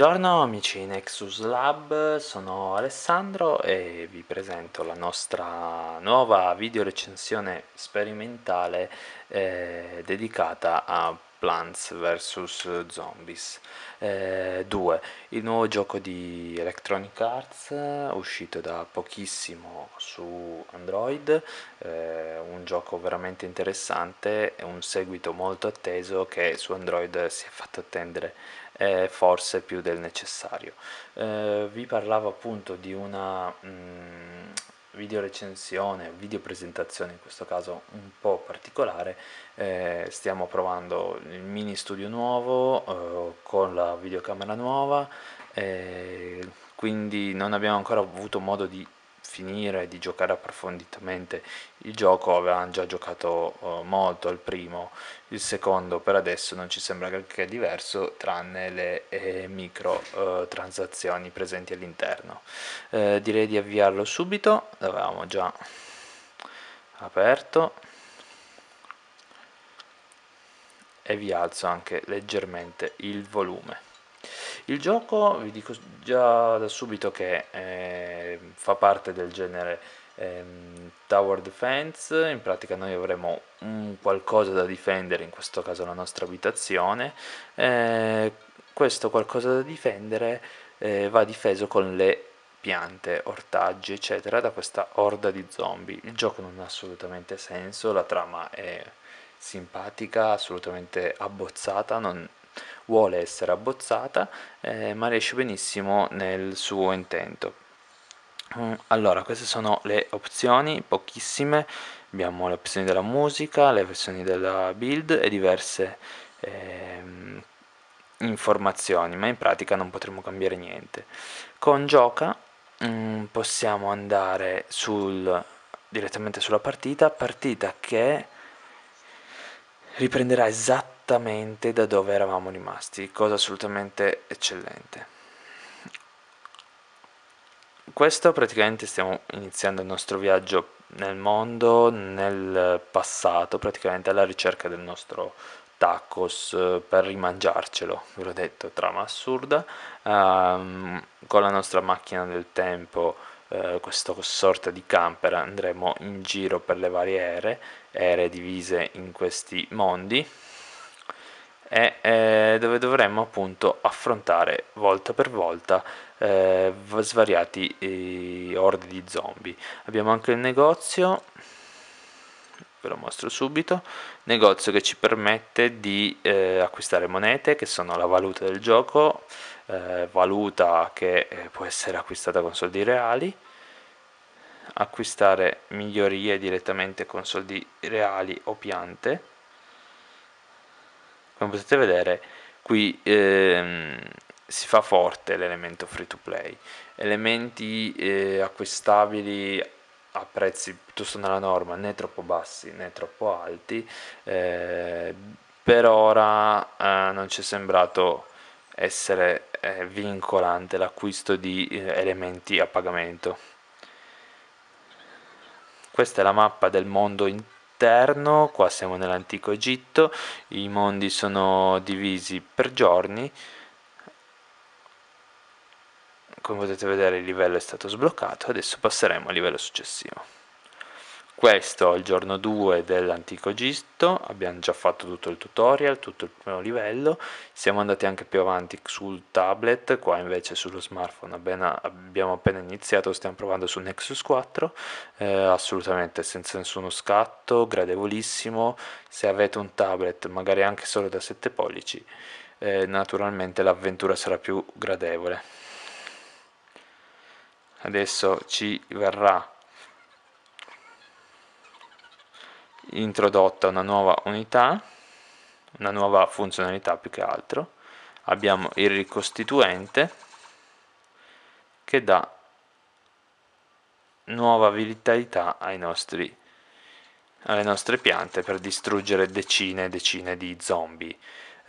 Buongiorno amici Nexus Lab, sono Alessandro e vi presento la nostra nuova video recensione sperimentale eh, dedicata a Plants vs Zombies 2, eh, il nuovo gioco di Electronic Arts uscito da pochissimo su Android, eh, un gioco veramente interessante, un seguito molto atteso che su Android si è fatto attendere eh, forse più del necessario. Eh, vi parlavo appunto di una mh, mm, video recensione, video presentazione in questo caso un po' particolare, eh, stiamo provando il mini studio nuovo eh, con la videocamera nuova, eh, quindi non abbiamo ancora avuto modo di finire di giocare approfonditamente il gioco avevamo già giocato uh, molto al primo il secondo per adesso non ci sembra che è diverso tranne le eh, micro uh, transazioni presenti all'interno eh, direi di avviarlo subito l'avevamo già aperto e vi alzo anche leggermente il volume il gioco, vi dico già da subito che eh, fa parte del genere eh, Tower Defense, in pratica noi avremo un qualcosa da difendere, in questo caso la nostra abitazione, eh, questo qualcosa da difendere eh, va difeso con le piante, ortaggi, eccetera, da questa orda di zombie. Il gioco non ha assolutamente senso, la trama è simpatica, assolutamente abbozzata, non, vuole essere abbozzata, eh, ma riesce benissimo nel suo intento. Mm, allora, queste sono le opzioni, pochissime, abbiamo le opzioni della musica, le versioni della build e diverse ehm, informazioni, ma in pratica non potremo cambiare niente. Con Gioca mh, mm, possiamo andare sul, direttamente sulla partita, partita che riprenderà esattamente esattamente da dove eravamo rimasti, cosa assolutamente eccellente. Questo praticamente stiamo iniziando il nostro viaggio nel mondo, nel passato, praticamente alla ricerca del nostro tacos eh, per rimangiarcelo, ve l'ho detto, trama assurda, um, con la nostra macchina del tempo, uh, eh, questa sorta di camper, andremo in giro per le varie ere, ere divise in questi mondi, e eh, dove dovremmo appunto affrontare volta per volta eh, svariati eh, orde di zombie. Abbiamo anche il negozio, ve lo mostro subito, negozio che ci permette di eh, acquistare monete che sono la valuta del gioco, eh, valuta che può essere acquistata con soldi reali acquistare migliorie direttamente con soldi reali o piante come potete vedere qui ehm, si fa forte l'elemento free to play elementi eh, acquistabili a prezzi piuttosto nella norma né troppo bassi né troppo alti eh, per ora eh, non ci è sembrato essere eh, vincolante l'acquisto di eh, elementi a pagamento questa è la mappa del mondo intero interno, qua siamo nell'antico Egitto, i mondi sono divisi per giorni, come potete vedere il livello è stato sbloccato, adesso passeremo al livello successivo. Questo è il giorno 2 dell'antico Egitto, abbiamo già fatto tutto il tutorial, tutto il primo livello, siamo andati anche più avanti sul tablet, qua invece sullo smartphone abbiamo appena iniziato, stiamo provando sul Nexus 4, eh, assolutamente senza nessuno scatto, gradevolissimo, se avete un tablet magari anche solo da 7 pollici, eh, naturalmente l'avventura sarà più gradevole. Adesso ci verrà introdotta una nuova unità, una nuova funzionalità più che altro. Abbiamo il ricostituente che dà nuova vitalità nostri, alle nostre piante per distruggere decine e decine di zombie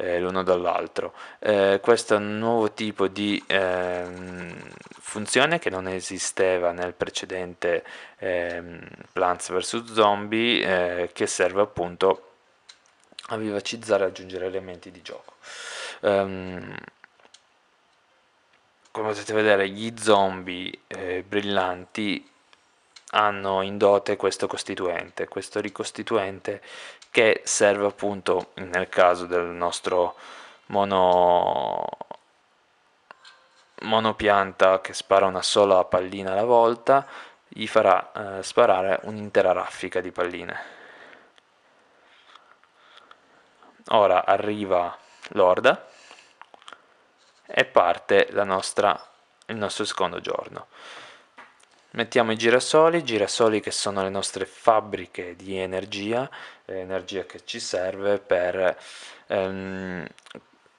eh, l'uno dall'altro. Eh, questo è un nuovo tipo di ehm, funzione che non esisteva nel precedente ehm, Plants vs Zombie, eh, che serve appunto a vivacizzare e aggiungere elementi di gioco. Um, come potete vedere gli zombie eh, brillanti hanno in dote questo costituente questo ricostituente che serve appunto nel caso del nostro mono monopianta che spara una sola pallina alla volta gli farà eh, sparare un'intera raffica di palline ora arriva l'orda e parte nostra, il nostro secondo giorno Mettiamo i girasoli, girasoli che sono le nostre fabbriche di energia, eh, energia che ci serve per ehm,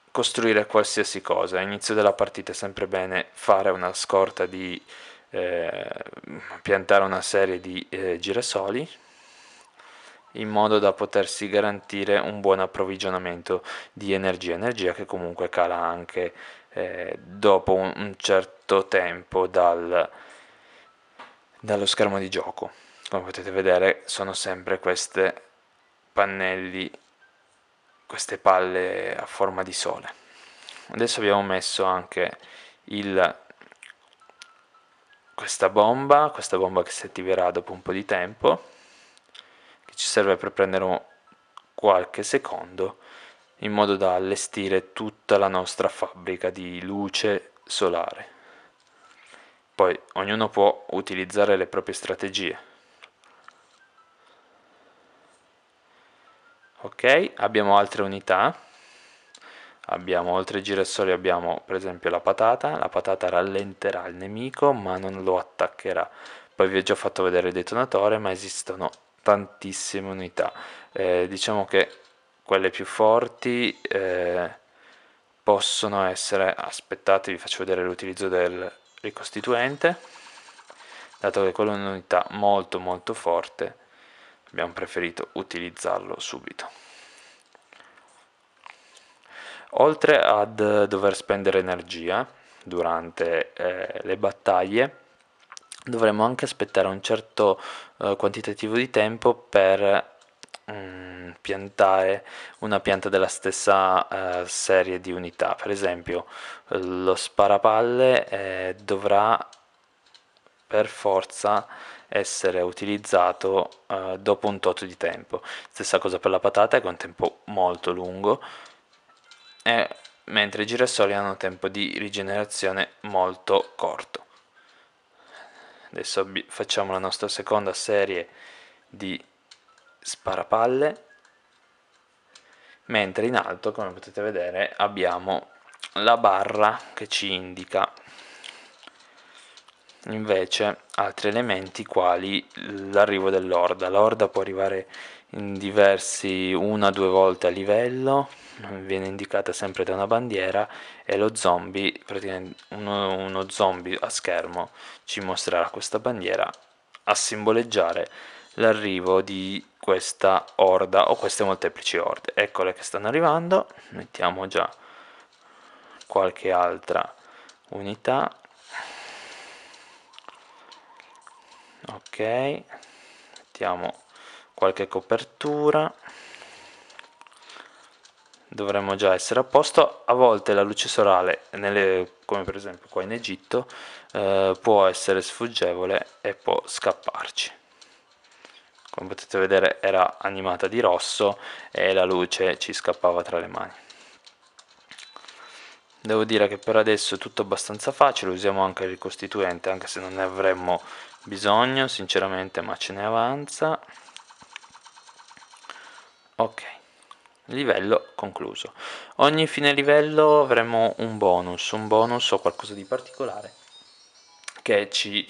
costruire qualsiasi cosa. All'inizio della partita è sempre bene fare una scorta di eh, piantare una serie di eh, girasoli in modo da potersi garantire un buon approvvigionamento di energia, energia che comunque cala anche eh, dopo un certo tempo dal dallo schermo di gioco come potete vedere sono sempre queste pannelli queste palle a forma di sole adesso abbiamo messo anche il, questa bomba questa bomba che si attiverà dopo un po' di tempo che ci serve per prendere qualche secondo in modo da allestire tutta la nostra fabbrica di luce solare poi ognuno può utilizzare le proprie strategie. Ok, abbiamo altre unità. Abbiamo oltre i girasoli abbiamo per esempio la patata, la patata rallenterà il nemico ma non lo attaccherà. Poi vi ho già fatto vedere il detonatore ma esistono tantissime unità. Eh, diciamo che quelle più forti eh, possono essere, aspettate vi faccio vedere l'utilizzo del ricostituente dato che quello è un'unità molto molto forte abbiamo preferito utilizzarlo subito oltre ad dover spendere energia durante eh, le battaglie dovremo anche aspettare un certo eh, quantitativo di tempo per mh, mm, piantare una pianta della stessa eh, serie di unità per esempio lo sparapalle eh, dovrà per forza essere utilizzato eh, dopo un tot di tempo stessa cosa per la patata che è un tempo molto lungo e, mentre i girasoli hanno un tempo di rigenerazione molto corto adesso facciamo la nostra seconda serie di sparapalle mentre in alto come potete vedere abbiamo la barra che ci indica invece altri elementi quali l'arrivo dell'orda l'orda può arrivare in diversi una o due volte a livello viene indicata sempre da una bandiera e lo zombie uno, uno zombie a schermo ci mostrerà questa bandiera a simboleggiare l'arrivo di questa orda o queste molteplici orde. Eccole che stanno arrivando, mettiamo già qualche altra unità. Ok, mettiamo qualche copertura. Dovremmo già essere a posto. A volte la luce solare, nelle, come per esempio qua in Egitto, eh, può essere sfuggevole e può scapparci come potete vedere era animata di rosso e la luce ci scappava tra le mani devo dire che per adesso è tutto abbastanza facile usiamo anche il ricostituente anche se non ne avremmo bisogno sinceramente ma ce ne avanza ok livello concluso ogni fine livello avremo un bonus un bonus o qualcosa di particolare che ci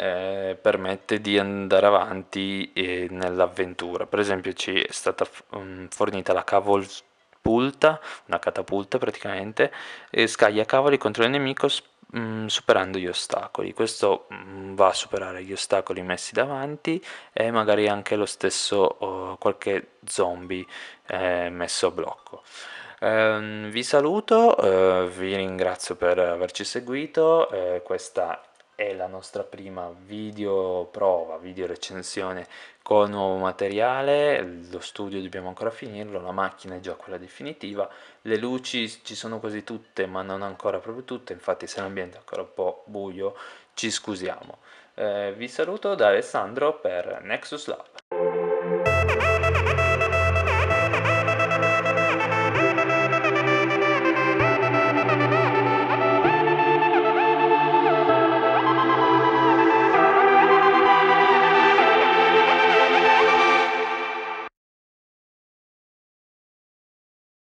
eh, permette di andare avanti eh, nell'avventura. Per esempio ci è stata um, fornita la cavolpulta, una catapulta praticamente, e scaglia cavoli contro il nemico mm, superando gli ostacoli. Questo mm, va a superare gli ostacoli messi davanti e magari anche lo stesso oh, qualche zombie eh, messo a blocco. Um, vi saluto, uh, vi ringrazio per averci seguito, uh, questa è la nostra prima video prova, video recensione con nuovo materiale, lo studio dobbiamo ancora finirlo, la macchina è già quella definitiva, le luci ci sono quasi tutte ma non ancora proprio tutte, infatti se l'ambiente è ancora un po' buio ci scusiamo. Eh, vi saluto da Alessandro per Nexus Lab.